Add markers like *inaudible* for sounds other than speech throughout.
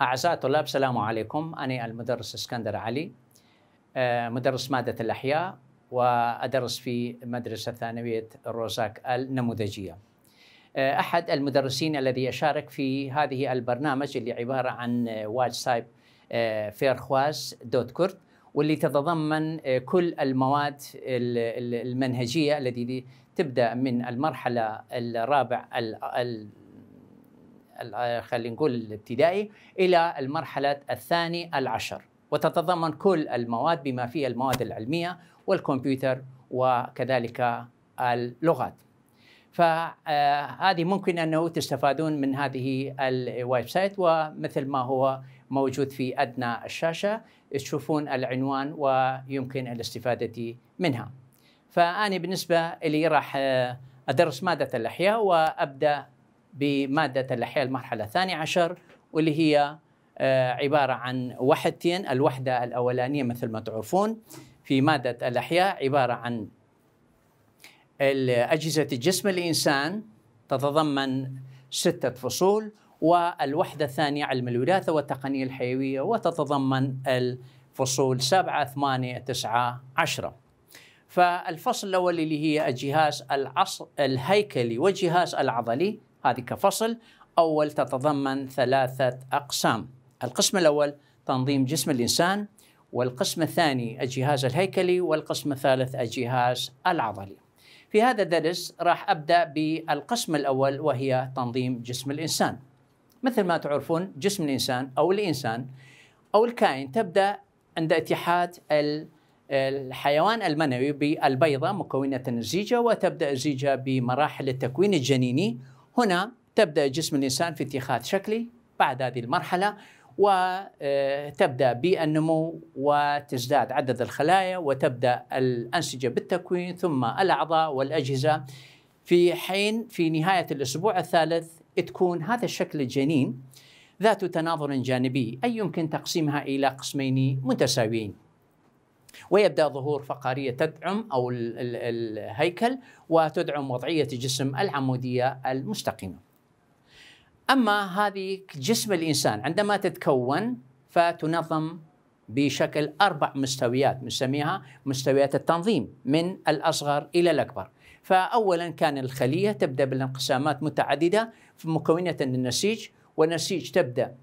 أعزائي الطلاب السلام عليكم أنا المدرس اسكندر علي آه، مدرس مادة الأحياء وأدرس في مدرسة ثانوية الروزاك النموذجية آه، أحد المدرسين الذي يشارك في هذه البرنامج اللي عبارة عن واج سايب فيرخواز دوت كورت واللي تتضمن آه، كل المواد المنهجية التي تبدأ من المرحلة الرابع خلينا نقول الابتدائي إلى المرحلة الثاني العشر وتتضمن كل المواد بما فيها المواد العلمية والكمبيوتر وكذلك اللغات فهذه آه، ممكن أنه تستفادون من هذه الويب سايت ومثل ما هو موجود في أدنى الشاشة تشوفون العنوان ويمكن الاستفادة منها فاني بالنسبة لي راح آه، أدرس مادة الأحياء وأبدأ بمادة الأحياء المرحلة الثانية عشر واللي هي آه، عبارة عن وحدتين الوحدة الأولانية مثل ما تعرفون في مادة الأحياء عبارة عن أجهزة الجسم الإنسان تتضمن ستة فصول والوحدة الثانية علم الوراثة والتقنية الحيوية وتتضمن الفصول سبعة ثمانية تسعة عشرة فالفصل الأول اللي هي الجهاز العص... الهيكلي والجهاز العضلي هذه كفصل أول تتضمن ثلاثة أقسام القسم الأول تنظيم جسم الإنسان والقسم الثاني الجهاز الهيكلي والقسم الثالث الجهاز العضلي في هذا الدرس راح أبدأ بالقسم الأول وهي تنظيم جسم الإنسان مثل ما تعرفون جسم الإنسان أو الإنسان أو الكائن تبدأ عند اتحاد الحيوان المنوي بالبيضة مكونة الزيجة وتبدأ الزيجة بمراحل التكوين الجنيني هنا تبدأ جسم الإنسان في اتخاذ شكلي بعد هذه المرحلة وتبدا آه، بالنمو وتزداد عدد الخلايا وتبدا الانسجه بالتكوين ثم الاعضاء والاجهزه في حين في نهايه الاسبوع الثالث تكون هذا الشكل الجنين ذات تناظر جانبي اي يمكن تقسيمها الى قسمين متساويين ويبدأ ظهور فقارية تدعم أو الهيكل وتدعم وضعية الجسم العمودية المستقيمة أما هذه جسم الإنسان عندما تتكون فتنظم بشكل أربع مستويات نسميها مستويات التنظيم من الأصغر إلى الأكبر فأولا كان الخلية تبدأ بالانقسامات متعددة في مكونة النسيج والنسيج تبدأ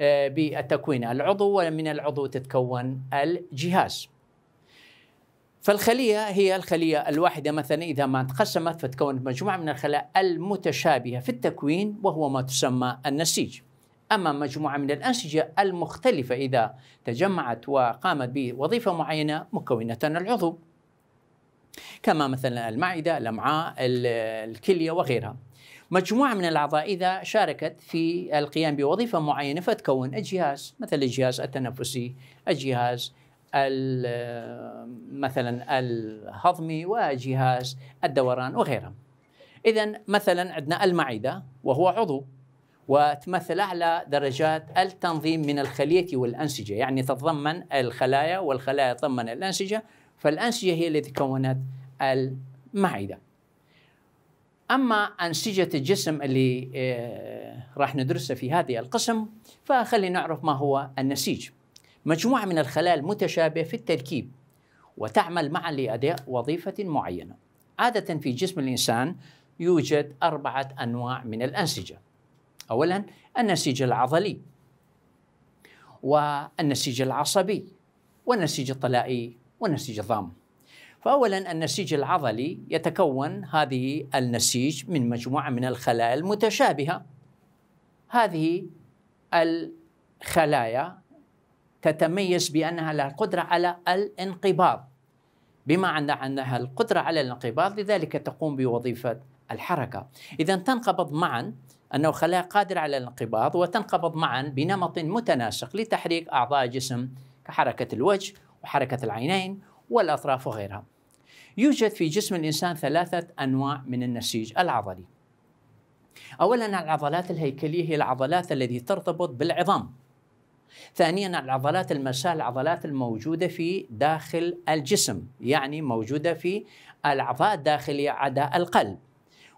آه، بالتكوين العضو ومن العضو تتكون الجهاز فالخلية هي الخلية الواحدة مثلا إذا ما تقسمت فتكونت مجموعة من الخلايا المتشابهة في التكوين وهو ما تسمى النسيج أما مجموعة من الأنسجة المختلفة إذا تجمعت وقامت بوظيفة معينة مكونة العضو كما مثلا المعدة، الأمعاء، الكلية وغيرها مجموعة من الأعضاء إذا شاركت في القيام بوظيفة معينة فتكون الجهاز مثل الجهاز التنفسي، الجهاز مثلا الهضمي وجهاز الدوران وغيرها إذا مثلا عندنا المعدة وهو عضو وتمثل أعلى درجات التنظيم من الخلية والأنسجة يعني تتضمن الخلايا والخلايا تتضمن الأنسجة فالأنسجة هي التي كونت المعدة أما أنسجة الجسم اللي آه، راح ندرسها في هذه القسم فخلينا نعرف ما هو النسيج مجموعة من الخلايا المتشابهة في التركيب وتعمل معا لأداء وظيفة معينة عادة في جسم الإنسان يوجد أربعة أنواع من الأنسجة أولا النسيج العضلي والنسيج العصبي والنسيج الطلائي والنسيج الضام فأولا النسيج العضلي يتكون هذه النسيج من مجموعة من الخلايا المتشابهة هذه الخلايا تتميز بأنها لها القدرة على الانقباض بمعنى أنها القدرة على الانقباض لذلك تقوم بوظيفة الحركة إذا تنقبض معا أنه خلايا قادرة على الانقباض وتنقبض معا بنمط متناسق لتحريك أعضاء جسم كحركة الوجه وحركة العينين والأطراف وغيرها يوجد في جسم الإنسان ثلاثة أنواع من النسيج العضلي أولا العضلات الهيكلية هي العضلات التي ترتبط بالعظام ثانيا العضلات المرساة العضلات الموجودة في داخل الجسم يعني موجودة في الأعضاء الداخلية عدا القلب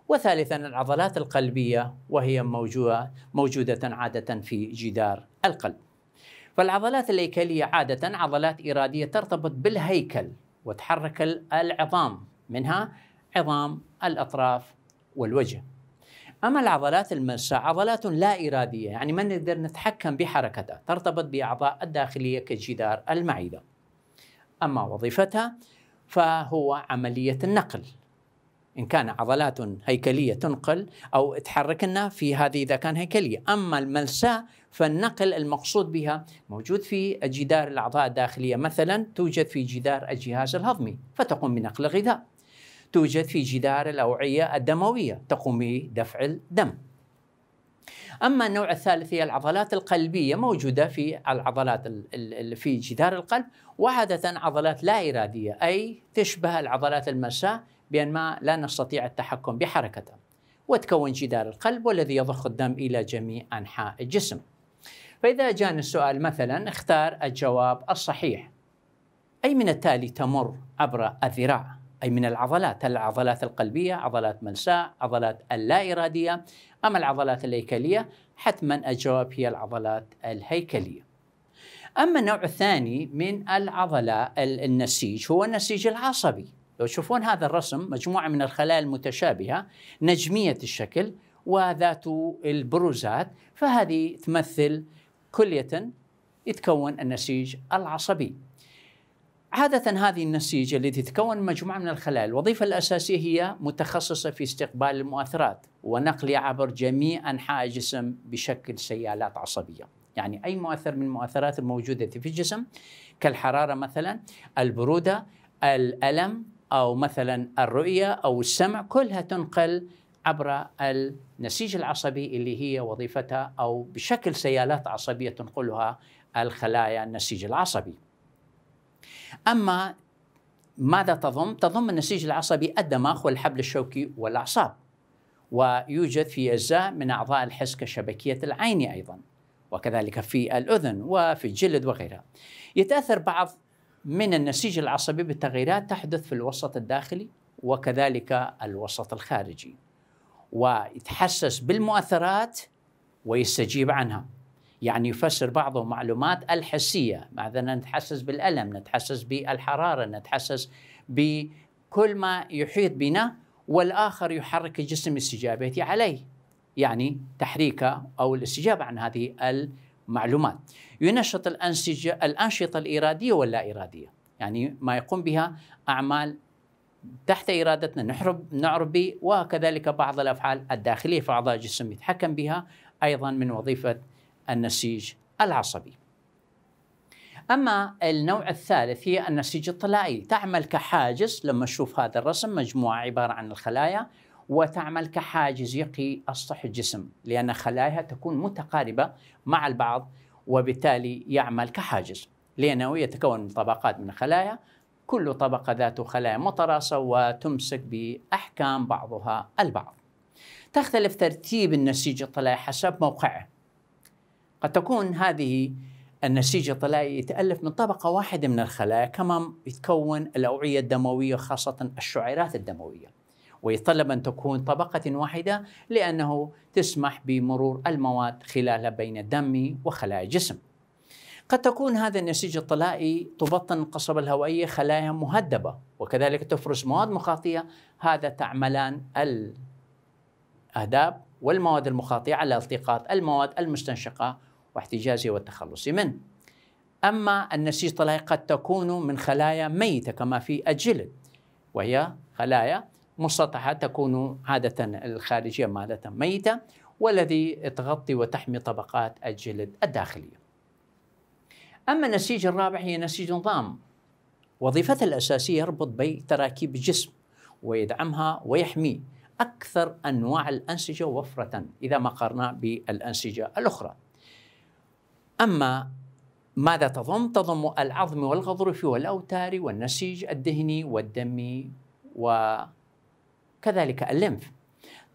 وثالثا العضلات القلبية وهي موجودة, موجودة عادة في جدار القلب فالعضلات الهيكلية عادة عضلات إرادية ترتبط بالهيكل وتحرك العظام منها عظام الأطراف والوجه أما العضلات المرشاة عضلات لا إرادية يعني ما نقدر نتحكم بحركتها ترتبط بأعضاء الداخلية كجدار المعدة أما وظيفتها فهو عملية النقل إن كان عضلات هيكلية تنقل أو تحركنا في هذه إذا كان هيكلية أما الملساء فالنقل المقصود بها موجود في جدار الأعضاء الداخلية مثلا توجد في جدار الجهاز الهضمي فتقوم بنقل الغذاء توجد في جدار الأوعية الدموية تقوم بدفع الدم أما النوع الثالث هي العضلات القلبية موجودة في العضلات في جدار القلب وعادة عضلات لا إرادية أي تشبه العضلات المساء بأن ما لا نستطيع التحكم بحركتها وتكون جدار القلب والذي يضخ الدم إلى جميع أنحاء الجسم فإذا جاءنا السؤال مثلا اختار الجواب الصحيح أي من التالي تمر عبر الذراع أي من العضلات العضلات القلبية عضلات ملساء عضلات اللا إرادية أم العضلات الهيكلية حتما الجواب هي العضلات الهيكلية أما النوع الثاني من العضلة النسيج هو النسيج العصبي لو تشوفون هذا الرسم مجموعة من الخلايا المتشابهة نجمية الشكل وذات البروزات فهذه تمثل كلية يتكون النسيج العصبي عادة هذه النسيج التي تتكون من مجموعة من الخلايا، الوظيفة الأساسية هي متخصصة في استقبال المؤثرات ونقلها عبر جميع أنحاء الجسم بشكل سيالات عصبية. يعني أي مؤثر من المؤثرات الموجودة في الجسم كالحرارة مثلا، البرودة، الألم أو مثلا الرؤية أو السمع كلها تنقل عبر النسيج العصبي اللي هي وظيفتها أو بشكل سيالات عصبية تنقلها الخلايا النسيج العصبي. أما ماذا تضم؟ تضم النسيج العصبي الدماغ والحبل الشوكي والأعصاب ويوجد في أجزاء من أعضاء الحس كشبكية العين أيضا وكذلك في الأذن وفي الجلد وغيرها يتأثر بعض من النسيج العصبي بتغييرات تحدث في الوسط الداخلي وكذلك الوسط الخارجي ويتحسس بالمؤثرات ويستجيب عنها يعني يفسر بعضه معلومات الحسية مثلا نتحسس بالألم نتحسس بالحرارة نتحسس بكل ما يحيط بنا والآخر يحرك الجسم استجابتي عليه يعني تحريكه أو الاستجابة عن هذه المعلومات ينشط الأنسجة الأنشطة الإرادية واللا إرادية يعني ما يقوم بها أعمال تحت إرادتنا نحرب نعرب به وكذلك بعض الأفعال الداخلية في أعضاء الجسم يتحكم بها أيضا من وظيفة النسيج العصبي أما النوع الثالث هي النسيج الطلائي تعمل كحاجز لما نشوف هذا الرسم مجموعة عبارة عن الخلايا وتعمل كحاجز يقي أسطح الجسم لأن خلاياها تكون متقاربة مع البعض وبالتالي يعمل كحاجز لأنه يتكون من طبقات من الخلايا كل طبقة ذات خلايا متراصة وتمسك بأحكام بعضها البعض تختلف ترتيب النسيج الطلائي حسب موقعه قد تكون هذه النسيج الطلائي يتألف من طبقة واحدة من الخلايا كما يتكون الأوعية الدموية خاصة الشعيرات الدموية ويتطلب أن تكون طبقة واحدة لأنه تسمح بمرور المواد خلال بين الدم وخلايا الجسم قد تكون هذا النسيج الطلائي تبطن القصبة الهوائية خلايا مهدبة وكذلك تفرز مواد مخاطية هذا تعملان الأهداب والمواد المخاطية على التقاط المواد المستنشقة واحتجازه والتخلص منه أما النسيج طلائق قد تكون من خلايا ميتة كما في الجلد وهي خلايا مسطحة تكون عادة الخارجية مالتها ميتة والذي تغطي وتحمي طبقات الجلد الداخلية أما النسيج الرابع هي نسيج نظام وظيفته الأساسية يربط بين تراكيب الجسم ويدعمها ويحميه أكثر أنواع الأنسجة وفرة إذا ما قارناه بالأنسجة الأخرى أما ماذا تضم؟ تضم العظم والغضروف والأوتار والنسيج الدهني والدمي وكذلك الليمف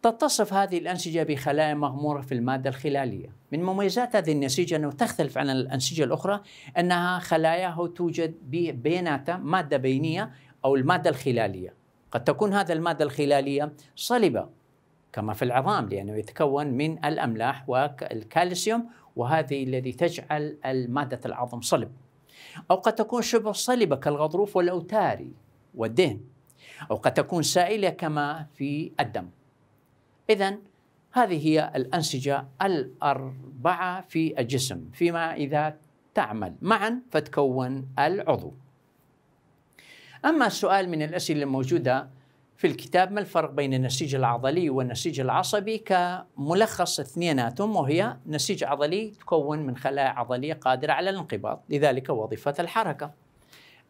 تتصف هذه الأنسجة بخلايا مغمورة في المادة الخلالية من مميزات هذه النسيج أنه تختلف عن الأنسجة الأخرى أنها خلاياه توجد بيناتها مادة بينية أو المادة الخلالية قد تكون هذا المادة الخلالية صلبة كما في العظام لأنه يتكون من الأملاح والكالسيوم وهذه الذي تجعل مادة العظم صلب أو قد تكون شبه صلبة كالغضروف والأوتاري والدهن أو قد تكون سائلة كما في الدم إذا هذه هي الأنسجة الأربعة في الجسم فيما إذا تعمل معا فتكون العضو أما السؤال من الأسئلة الموجودة في الكتاب ما الفرق بين النسيج العضلي والنسيج العصبي كملخص اثنيناتهم وهي نسيج عضلي تكون من خلايا عضلية قادرة على الانقباض لذلك وظيفة الحركة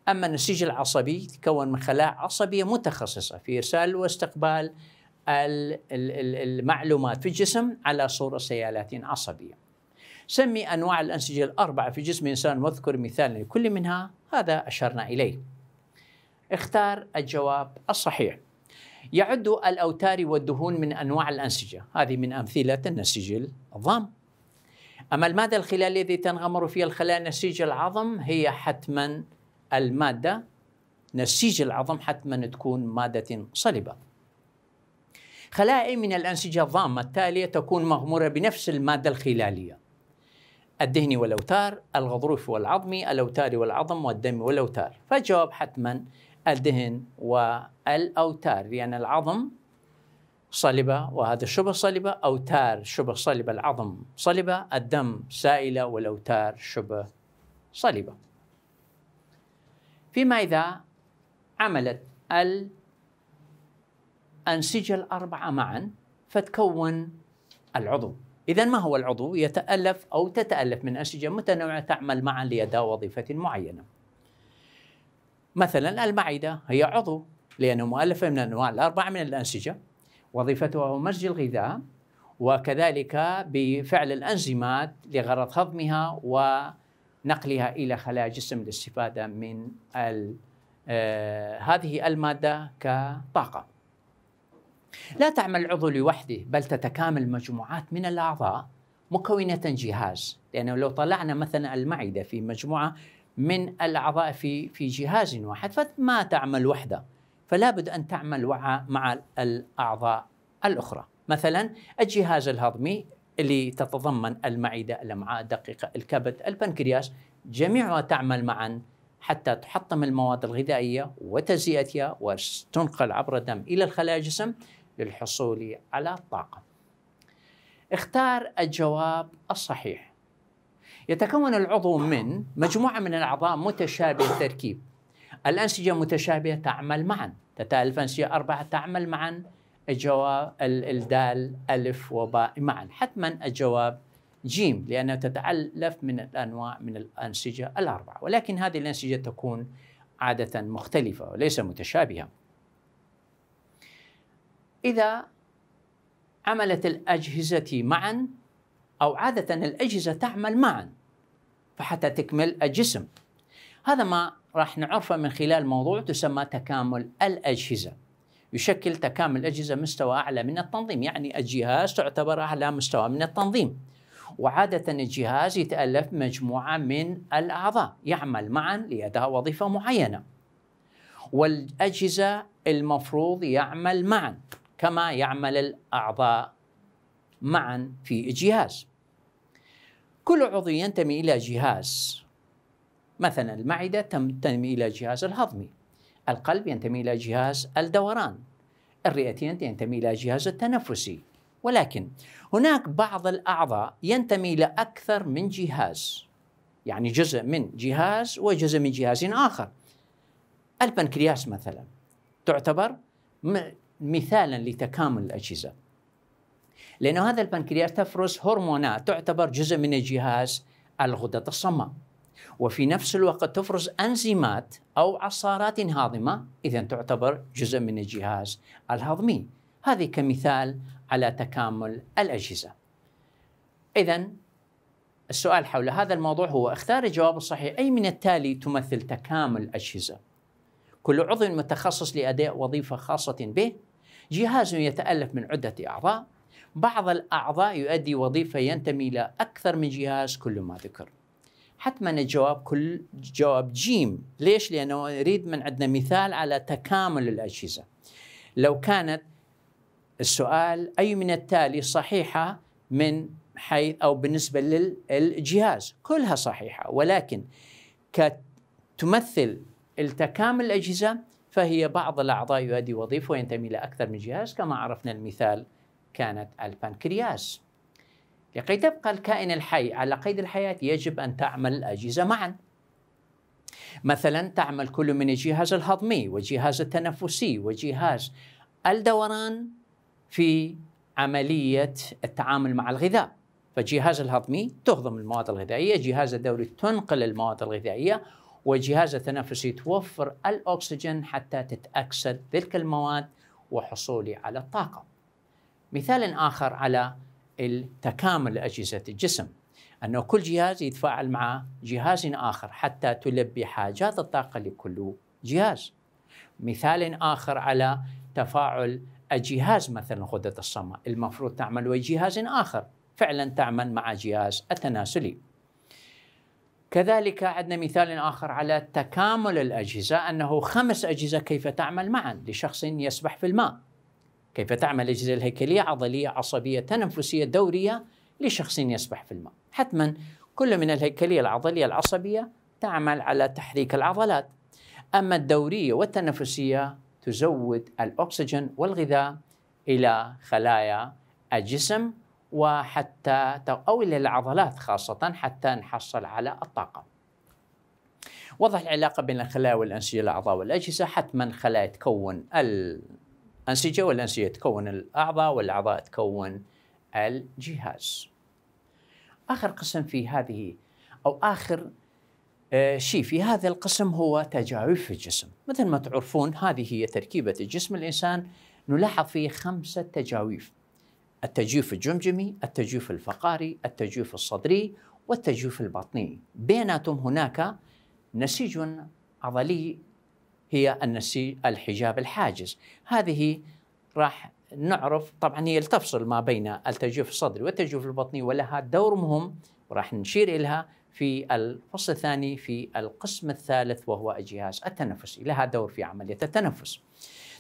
أما النسيج العصبي تكون من خلايا عصبية متخصصة في إرسال واستقبال المعلومات في الجسم على صورة سيالات عصبية سمي أنواع الأنسجة الأربعة في جسم الإنسان واذكر مثال لكل منها هذا أشرنا إليه اختار الجواب الصحيح يعد الأوتار والدهون من أنواع الأنسجة هذه من أمثلة النسيج الضام أما المادة الخلالية التي تنغمر فيها الخلايا نسيج العظم هي حتما المادة نسيج العظم حتما تكون مادة صلبة خلايا من الأنسجة الضامة التالية تكون مغمورة بنفس المادة الخلالية الدهني والأوتار الغضروف والعظمي الأوتار والعظم والدم والأوتار فالجواب حتما الدهن والأوتار لأن يعني العظم صلبة وهذا شبه صلبة أوتار شبه صلبة العظم صلبة الدم سائلة والأوتار شبه صلبة فيما إذا عملت الأنسجة الأربعة معا فتكون العضو إذا ما هو العضو؟ يتألف أو تتألف من أنسجة متنوعة تعمل معا لأداء وظيفة معينة مثلا المعدة هي عضو لأنه مؤلفة من الأنواع الأربعة من الأنسجة وظيفتها هو مزج الغذاء وكذلك بفعل الأنزيمات لغرض هضمها ونقلها إلى خلايا الجسم للاستفادة من آه، هذه المادة كطاقة لا تعمل العضو لوحده بل تتكامل مجموعات من الأعضاء مكونة جهاز لأنه لو طلعنا مثلا المعدة في مجموعة من الاعضاء في في جهاز واحد فما تعمل وحده فلا بد ان تعمل مع الاعضاء الاخرى مثلا الجهاز الهضمي اللي تتضمن المعده الامعاء الدقيقه الكبد البنكرياس جميعها تعمل معا حتى تحطم المواد الغذائيه وتزيئتها وتنقل عبر الدم الى الخلايا الجسم للحصول على الطاقه اختار الجواب الصحيح يتكون العضو نعم. من مجموعة من الأعضاء متشابهة التركيب الأنسجة متشابهة تعمل معا تتألف أنسجة أربعة تعمل معا الجواب الدال ألف وباء معا حتما الجواب جيم لأنها تتألف من الأنواع من الأنسجة الأربعة ولكن هذه الأنسجة تكون عادة مختلفة وليس متشابهة إذا عملت الأجهزة معا أو عادة الأجهزة تعمل معا فحتى تكمل الجسم هذا ما راح نعرفه من خلال موضوع تسمى تكامل الأجهزة يشكل تكامل الأجهزة مستوى أعلى من التنظيم يعني الجهاز تعتبر أعلى مستوى من التنظيم وعادة الجهاز يتألف مجموعة من الأعضاء يعمل معا لأداء وظيفة معينة والأجهزة المفروض يعمل معا كما يعمل الأعضاء معا في الجهاز كل عضو ينتمي إلى جهاز مثلا المعدة تنتمي إلى جهاز الهضمي القلب ينتمي إلى جهاز الدوران الرئتين ينتمي إلى جهاز التنفسي ولكن هناك بعض الأعضاء ينتمي إلى أكثر من جهاز يعني جزء من جهاز وجزء من جهاز آخر البنكرياس مثلا تعتبر مثالا لتكامل الأجهزة لأنه هذا البنكرياس تفرز هرمونات تعتبر جزء من الجهاز الغدة الصماء وفي نفس الوقت تفرز أنزيمات أو عصارات هاضمة إذا تعتبر جزء من الجهاز الهضمي هذه كمثال على تكامل الأجهزة إذا السؤال حول هذا الموضوع هو اختار الجواب الصحيح أي من التالي تمثل تكامل الأجهزة كل عضو متخصص لأداء وظيفة خاصة به جهاز يتألف من عدة أعضاء بعض الأعضاء يؤدي وظيفة ينتمي إلى أكثر من جهاز كل ما ذكر حتما الجواب كل جواب جيم ليش؟ لأنه نريد من عندنا مثال على تكامل الأجهزة لو كانت السؤال أي من التالي صحيحة من حيث أو بالنسبة للجهاز كلها صحيحة ولكن كتمثل التكامل الأجهزة فهي بعض الأعضاء يؤدي وظيفة وينتمي إلى أكثر من جهاز كما عرفنا المثال كانت البنكرياس لكي تبقى الكائن الحي على قيد الحياة يجب أن تعمل الأجهزة معا مثلا تعمل كل من الجهاز الهضمي والجهاز التنفسي وجهاز الدوران في عملية التعامل مع الغذاء فالجهاز الهضمي تهضم المواد الغذائية جهاز الدوري تنقل المواد الغذائية والجهاز التنفسي توفر الأكسجين حتى تتأكسد تلك المواد وحصولي على الطاقة مثال آخر على التكامل أجهزة الجسم أنه كل جهاز يتفاعل مع جهاز آخر حتى تلبي حاجات الطاقة لكل جهاز مثال آخر على تفاعل الجهاز مثلا غدة الصماء المفروض تعمل جهاز آخر فعلا تعمل مع جهاز التناسلي كذلك عندنا مثال آخر على تكامل الأجهزة أنه خمس أجهزة كيف تعمل معا لشخص يسبح في الماء كيف تعمل الأجهزة الهيكلية عضلية عصبية تنفسية دورية لشخص يسبح في الماء حتما كل من الهيكلية العضلية العصبية تعمل على تحريك العضلات أما الدورية والتنفسية تزود الأكسجين والغذاء إلى خلايا الجسم وحتى أو إلى العضلات خاصة حتى نحصل على الطاقة وضح العلاقة بين الخلايا والأنسجة الأعضاء والأجهزة حتما خلايا تكون ال أنسجة والأنسجة تكون الأعضاء والأعضاء تكون الجهاز آخر قسم في هذه أو آخر آه شيء في هذا القسم هو تجاويف الجسم مثل ما تعرفون هذه هي تركيبة جسم الإنسان نلاحظ فيه خمسة تجاويف التجويف الجمجمي التجويف الفقاري التجويف الصدري والتجويف البطني بيناتهم هناك نسيج عضلي هي النسيج الحجاب الحاجز هذه راح نعرف طبعا هي تفصل ما بين التجويف الصدري والتجويف البطني ولها دور مهم وراح نشير إليها في الفصل الثاني في القسم الثالث وهو الجهاز التنفسي لها دور في عملية التنفس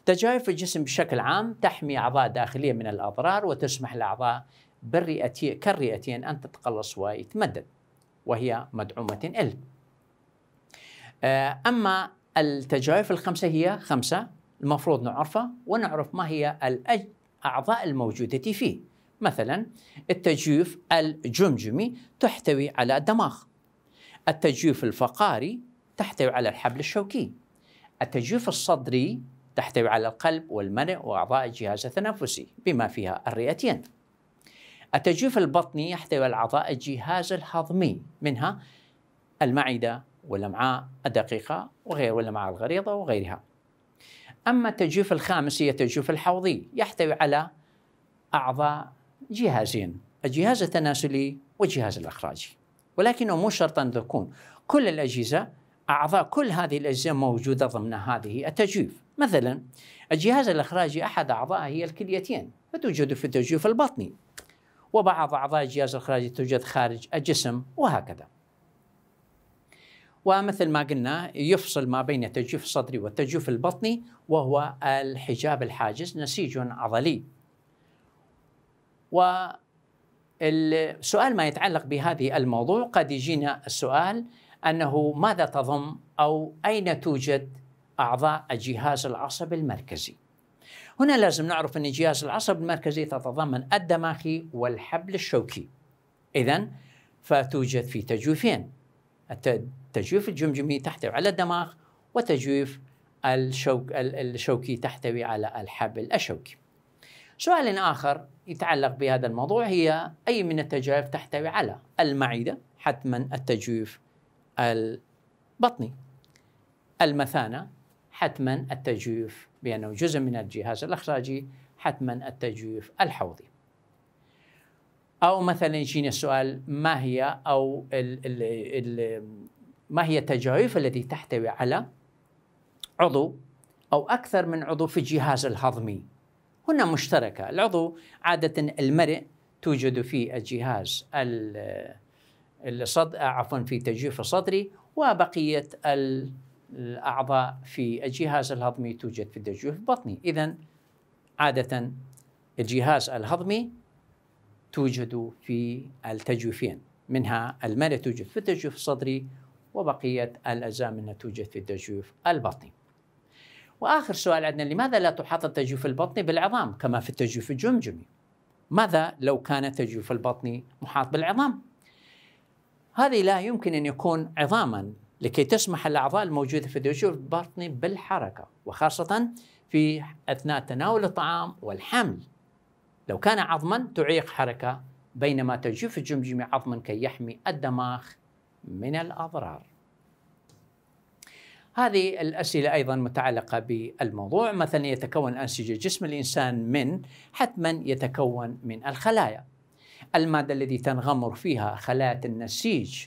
تجايف الجسم بشكل عام تحمي أعضاء داخلية من الأضرار وتسمح لأعضاء بالرئتي كالرئتين أن تتقلص ويتمدد وهي مدعومة ال آه، أما التجاوف الخمسة هي خمسة المفروض نعرفها ونعرف ما هي الأعضاء الموجودة فيه مثلا التجويف الجمجمي تحتوي على الدماغ التجويف الفقاري تحتوي على الحبل الشوكي التجويف الصدري تحتوي على القلب والمنع وأعضاء الجهاز التنفسي بما فيها الرئتين التجويف البطني يحتوي على أعضاء الجهاز الهضمي منها المعدة والأمعاء الدقيقة وغير والأمعاء الغليظة وغيرها أما التجويف الخامس هي التجويف الحوضي يحتوي على أعضاء جهازين الجهاز التناسلي والجهاز الإخراجي ولكنه مو شرط أن تكون كل الأجهزة أعضاء كل هذه الأجزاء موجودة ضمن هذه التجويف مثلا الجهاز الإخراجي أحد أعضائه هي الكليتين فتوجد في التجويف البطني وبعض أعضاء الجهاز الإخراجي توجد خارج الجسم وهكذا ومثل ما قلنا يفصل ما بين التجويف الصدري والتجويف البطني وهو الحجاب الحاجز نسيج عضلي والسؤال ما يتعلق بهذه الموضوع قد يجينا السؤال أنه ماذا تضم أو أين توجد أعضاء الجهاز العصبي المركزي هنا لازم نعرف أن الجهاز العصبي المركزي تتضمن الدماغي والحبل الشوكي إذا فتوجد في تجويفين تجويف الجمجمي تحتوي على الدماغ وتجويف الشوك الشوكي تحتوي على الحبل الشوكي سؤال آخر يتعلق بهذا الموضوع هي أي من التجارب تحتوي على المعدة حتما التجويف البطني المثانة حتما التجويف بأنه جزء من الجهاز الإخراجي حتما التجويف الحوضي أو مثلا يجيني السؤال ما هي أو ما هي التجاعيف التي تحتوي على عضو أو أكثر من عضو في الجهاز الهضمي هنا مشتركة العضو عادة المرئ توجد في الجهاز الصد... عفوا في تجويف الصدري وبقية الأعضاء في الجهاز الهضمي توجد في التجويف البطني إذا عادة الجهاز الهضمي توجد في التجويفين منها المرئ توجد في التجويف الصدري وبقية الأجزاء توجد في التجويف البطني وآخر سؤال عندنا لماذا لا تحاط التجويف البطني بالعظام كما في التجويف الجمجمي ماذا لو كان التجويف البطني محاط بالعظام هذه لا يمكن أن يكون عظاما لكي تسمح الأعضاء الموجودة في التجويف البطني بالحركة وخاصة في أثناء تناول الطعام والحمل لو كان عظما تعيق حركة بينما تجوف الجمجمي عظما كي يحمي الدماغ من الأضرار هذه الأسئلة أيضا متعلقة بالموضوع مثلا يتكون أنسجة جسم الإنسان من حتما يتكون من الخلايا المادة التي تنغمر فيها خلايا النسيج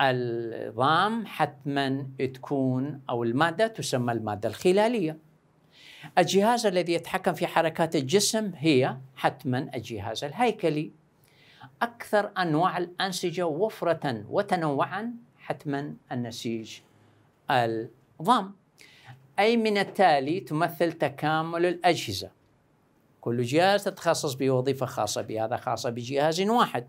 العظام حتما تكون أو المادة تسمى المادة الخلالية الجهاز الذي يتحكم في حركات الجسم هي حتما الجهاز الهيكلي أكثر أنواع الأنسجة وفرة وتنوعا حتما النسيج الضام أي من التالي تمثل تكامل الأجهزة كل جهاز تتخصص بوظيفة خاصة بهذا خاصة بجهاز واحد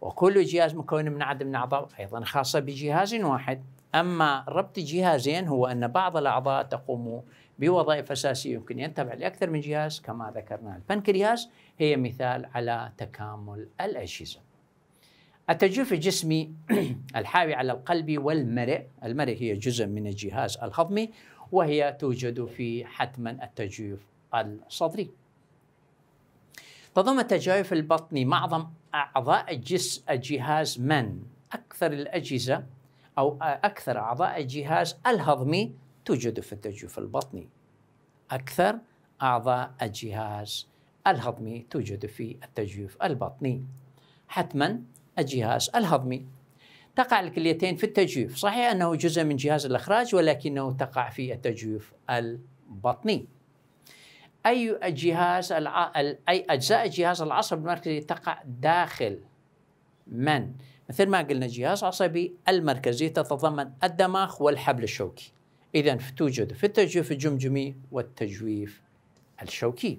وكل جهاز مكون من عدد من الأعضاء أيضا خاصة بجهاز واحد أما ربط جهازين هو أن بعض الأعضاء تقوم بوظائف أساسية يمكن ينتبع لأكثر من جهاز كما ذكرنا البنكرياس هي مثال على تكامل الأجهزة التجويف الجسمي *clears throat* الحاوي على القلب والمرئ المرئ هي جزء من الجهاز الهضمي وهي توجد في حتما التجويف الصدري تضم التجايف البطني معظم أعضاء الجس الجهاز من أكثر الأجهزة أو أكثر أعضاء الجهاز الهضمي توجد في التجويف البطني أكثر أعضاء الجهاز الهضمي توجد في التجويف البطني حتما الجهاز الهضمي تقع الكليتين في التجويف صحيح أنه جزء من جهاز الإخراج ولكنه تقع في التجويف البطني أي الجهاز الع... أي أجزاء الجهاز العصبي المركزي تقع داخل من مثل ما قلنا الجهاز العصبي المركزي تتضمن الدماغ والحبل الشوكي إذا توجد في التجويف الجمجمي والتجويف الشوكي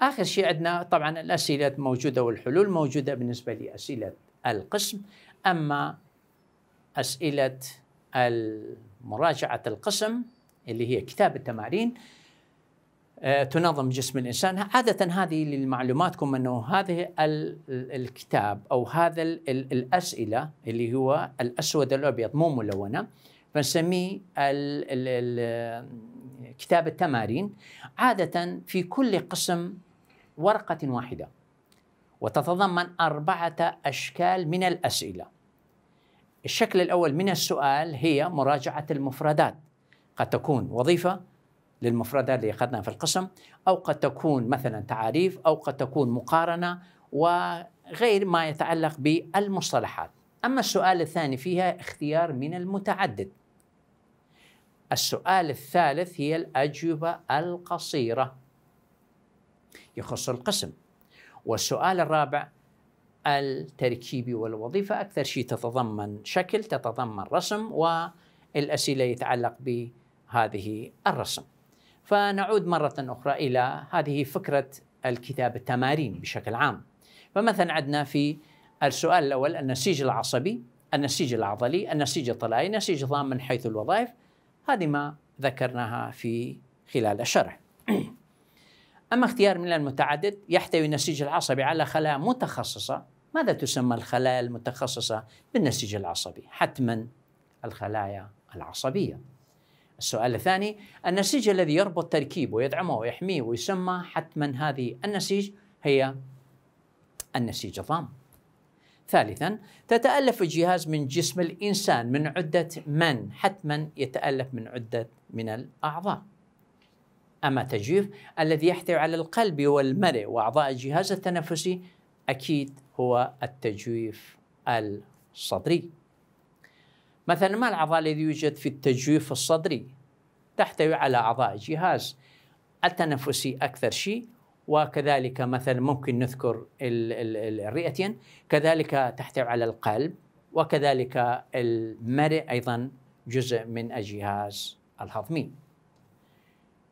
آخر شيء عندنا طبعا الأسئلة موجودة والحلول موجودة بالنسبة لأسئلة القسم أما أسئلة مراجعة القسم اللي هي كتاب التمارين آه، تنظم جسم الإنسان عادة هذه لمعلوماتكم أنه هذه الكتاب أو هذا الأسئلة اللي هو الأسود الأبيض مو ملونة فنسميه كتاب التمارين عادة في كل قسم ورقة واحدة وتتضمن أربعة أشكال من الأسئلة الشكل الأول من السؤال هي مراجعة المفردات قد تكون وظيفة للمفردات اللي أخذناها في القسم أو قد تكون مثلا تعاريف أو قد تكون مقارنة وغير ما يتعلق بالمصطلحات أما السؤال الثاني فيها اختيار من المتعدد السؤال الثالث هي الأجوبة القصيرة يخص القسم والسؤال الرابع التركيبي والوظيفة أكثر شيء تتضمن شكل تتضمن رسم والأسئلة يتعلق بهذه الرسم فنعود مرة أخرى إلى هذه فكرة الكتاب التمارين بشكل عام فمثلا عندنا في السؤال الأول النسيج العصبي النسيج العضلي النسيج الطلائي النسيج الضام من حيث الوظائف هذه ما ذكرناها في خلال الشرح *clears throat* أما اختيار من المتعدد يحتوي النسيج العصبي على خلايا متخصصة ماذا تسمى الخلايا المتخصصة بالنسيج العصبي؟ حتما الخلايا العصبية السؤال الثاني النسيج الذي يربط تركيبه ويدعمه ويحميه ويسمى حتما هذه النسيج هي النسيج الضام ثالثا تتألف الجهاز من جسم الإنسان من عدة من حتما يتألف من عدة من الأعضاء أما تجويف الذي يحتوي على القلب والمرئ وأعضاء الجهاز التنفسي أكيد هو التجويف الصدري مثلا ما الأعضاء الذي يوجد في التجويف الصدري تحتوي على أعضاء الجهاز التنفسي أكثر شيء وكذلك مثلا ممكن نذكر الرئتين كذلك تحتوي على القلب وكذلك المرء أيضا جزء من الجهاز الهضمي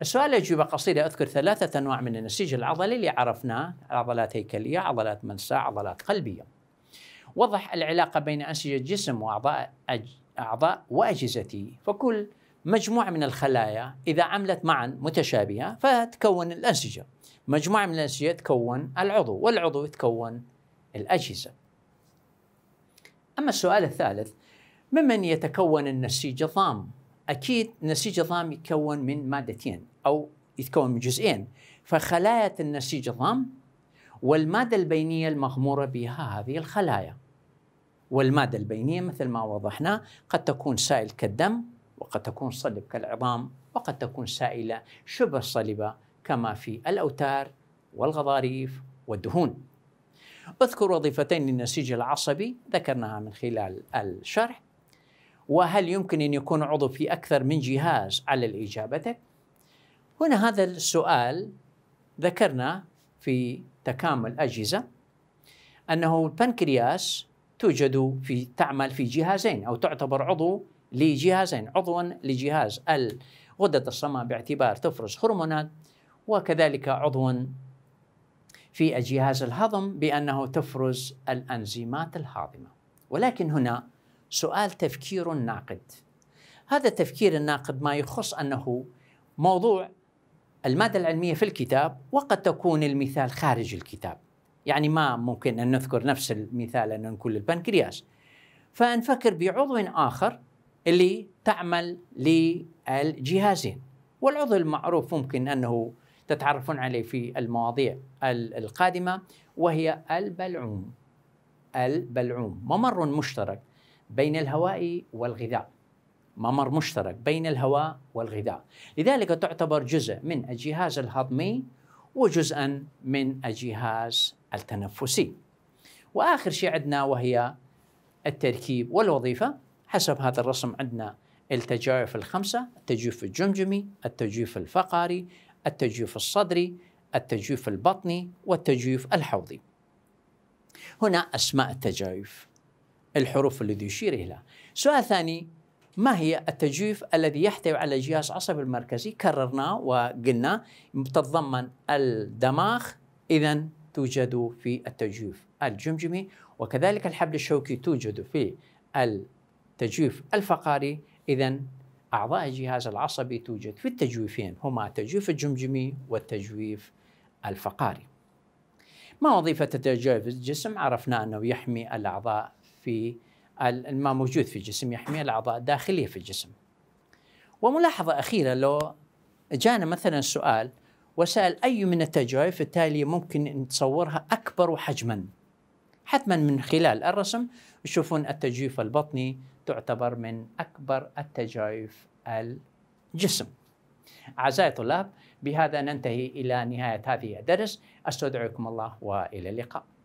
السؤال أجوبة قصيرة أذكر ثلاثة أنواع من النسيج العضلي اللي عرفناه عضلات هيكلية عضلات منساة عضلات قلبية وضح العلاقة بين أنسجة الجسم وأعضاء أعضاء وأجهزته فكل مجموعة من الخلايا إذا عملت معا متشابهة فتكون الأنسجة مجموعة من الأنسجة يتكون العضو والعضو يتكون الأجهزة أما السؤال الثالث ممن يتكون النسيج الضام؟ أكيد نسيج الضام يتكون من مادتين أو يتكون من جزئين فخلايا النسيج الضام والمادة البينية المغمورة بها هذه الخلايا والمادة البينية مثل ما وضحنا قد تكون سائل كالدم وقد تكون صلب كالعظام وقد تكون سائلة شبه صلبة كما في الأوتار والغضاريف والدهون اذكر وظيفتين للنسيج العصبي ذكرناها من خلال الشرح وهل يمكن أن يكون عضو في أكثر من جهاز على الإجابة هنا هذا السؤال ذكرنا في تكامل أجهزة أنه البنكرياس توجد في تعمل في جهازين أو تعتبر عضو لجهازين عضوا لجهاز الغدة الصماء باعتبار تفرز هرمونات وكذلك عضو في جهاز الهضم بأنه تفرز الأنزيمات الهاضمة ولكن هنا سؤال تفكير ناقد هذا التفكير الناقد ما يخص أنه موضوع المادة العلمية في الكتاب وقد تكون المثال خارج الكتاب يعني ما ممكن أن نذكر نفس المثال أن نقول البنكرياس فنفكر بعضو آخر اللي تعمل للجهازين والعضو المعروف ممكن أنه تتعرفون عليه في المواضيع القادمة وهي البلعوم البلعوم ممر مشترك بين الهواء والغذاء ممر مشترك بين الهواء والغذاء لذلك تعتبر جزء من الجهاز الهضمي وجزءا من الجهاز التنفسي وآخر شيء عندنا وهي التركيب والوظيفة حسب هذا الرسم عندنا التجويف الخمسة التجويف الجمجمي التجويف الفقري التجويف الصدري التجويف البطني والتجويف الحوضي هنا أسماء التجويف الحروف الذي يشير إليها سؤال ثاني ما هي التجويف الذي يحتوي على الجهاز العصبي المركزي كررناه وقلنا تتضمن الدماغ إذا توجد في التجويف الجمجمي وكذلك الحبل الشوكي توجد في التجويف الفقاري إذا أعضاء الجهاز العصبي توجد في التجويفين هما التجويف الجمجمي والتجويف الفقاري ما وظيفة في الجسم؟ عرفنا أنه يحمي الأعضاء في ما موجود في الجسم يحمي الأعضاء الداخلية في الجسم وملاحظة أخيرة لو جانا مثلا سؤال وسأل أي من التجويف التالية ممكن نتصورها أكبر حجما حتما من خلال الرسم يشوفون التجويف البطني تعتبر من أكبر التجايف الجسم أعزائي الطلاب بهذا ننتهي إلى نهاية هذه الدرس أستودعكم الله وإلى اللقاء